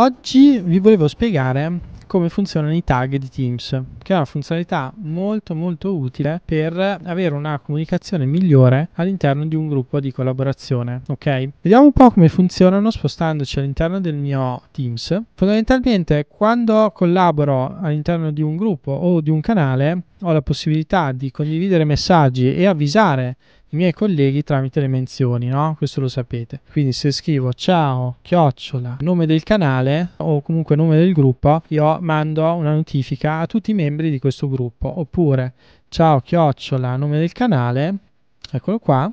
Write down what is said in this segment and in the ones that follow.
Oggi vi volevo spiegare come funzionano i tag di Teams, che è una funzionalità molto molto utile per avere una comunicazione migliore all'interno di un gruppo di collaborazione, ok? Vediamo un po' come funzionano spostandoci all'interno del mio Teams. Fondamentalmente quando collaboro all'interno di un gruppo o di un canale ho la possibilità di condividere messaggi e avvisare i miei colleghi tramite le menzioni, no? Questo lo sapete. Quindi se scrivo ciao, chiocciola, nome del canale o comunque nome del gruppo, io mando una notifica a tutti i membri di questo gruppo. Oppure ciao, chiocciola, nome del canale, eccolo qua,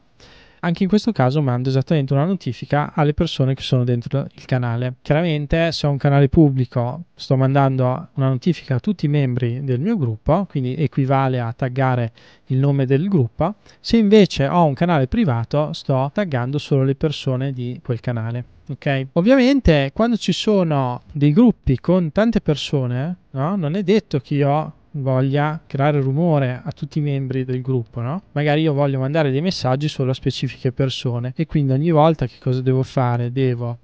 anche in questo caso mando esattamente una notifica alle persone che sono dentro il canale. Chiaramente se ho un canale pubblico sto mandando una notifica a tutti i membri del mio gruppo, quindi equivale a taggare il nome del gruppo. Se invece ho un canale privato sto taggando solo le persone di quel canale. Okay. Ovviamente quando ci sono dei gruppi con tante persone, no? non è detto che io voglia creare rumore a tutti i membri del gruppo, no? Magari io voglio mandare dei messaggi solo a specifiche persone e quindi ogni volta che cosa devo fare? Devo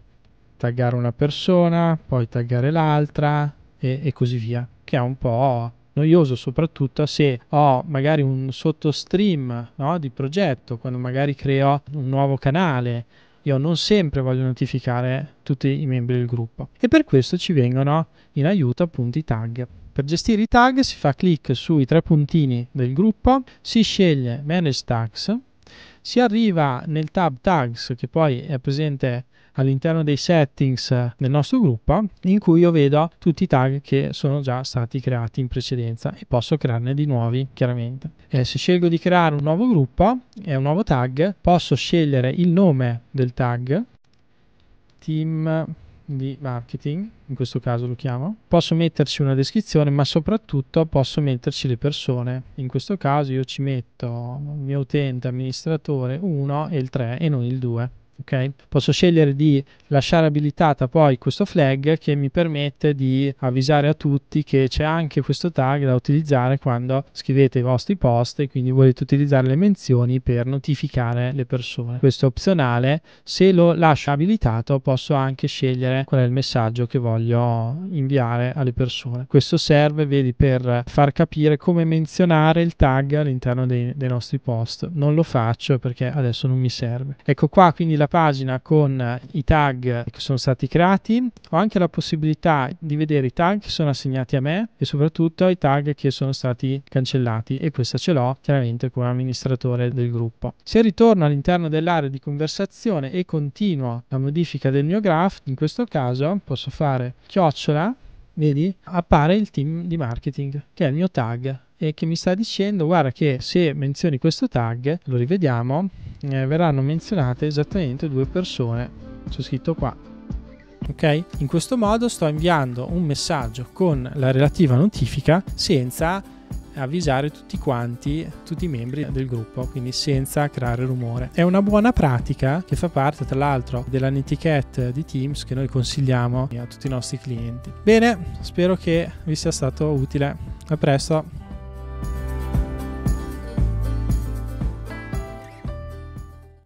taggare una persona, poi taggare l'altra e, e così via, che è un po' noioso soprattutto se ho magari un sottostream no, di progetto, quando magari creo un nuovo canale. Io non sempre voglio notificare tutti i membri del gruppo e per questo ci vengono in aiuto appunto i tag. Per gestire i tag si fa clic sui tre puntini del gruppo, si sceglie Manage Tags, si arriva nel tab Tags che poi è presente all'interno dei settings del nostro gruppo in cui io vedo tutti i tag che sono già stati creati in precedenza e posso crearne di nuovi chiaramente. E eh, se scelgo di creare un nuovo gruppo e un nuovo tag posso scegliere il nome del tag team di marketing, in questo caso lo chiamo, posso metterci una descrizione, ma soprattutto posso metterci le persone. In questo caso io ci metto il mio utente amministratore 1 e il 3 e non il 2. Okay. Posso scegliere di lasciare abilitata poi questo flag che mi permette di avvisare a tutti che c'è anche questo tag da utilizzare quando scrivete i vostri post e quindi volete utilizzare le menzioni per notificare le persone. Questo è opzionale, se lo lascio abilitato posso anche scegliere qual è il messaggio che voglio inviare alle persone. Questo serve, vedi, per far capire come menzionare il tag all'interno dei, dei nostri post. Non lo faccio perché adesso non mi serve. Ecco qua quindi la la pagina con i tag che sono stati creati, ho anche la possibilità di vedere i tag che sono assegnati a me e soprattutto i tag che sono stati cancellati e questa ce l'ho chiaramente come amministratore del gruppo. Se ritorno all'interno dell'area di conversazione e continuo la modifica del mio graph, in questo caso posso fare chiocciola, vedi, appare il team di marketing che è il mio tag e che mi sta dicendo guarda che se menzioni questo tag lo rivediamo eh, verranno menzionate esattamente due persone c'è scritto qua ok in questo modo sto inviando un messaggio con la relativa notifica senza avvisare tutti quanti, tutti i membri del gruppo, quindi senza creare rumore. È una buona pratica che fa parte tra l'altro della netiquette di Teams che noi consigliamo a tutti i nostri clienti. Bene, spero che vi sia stato utile. A presto.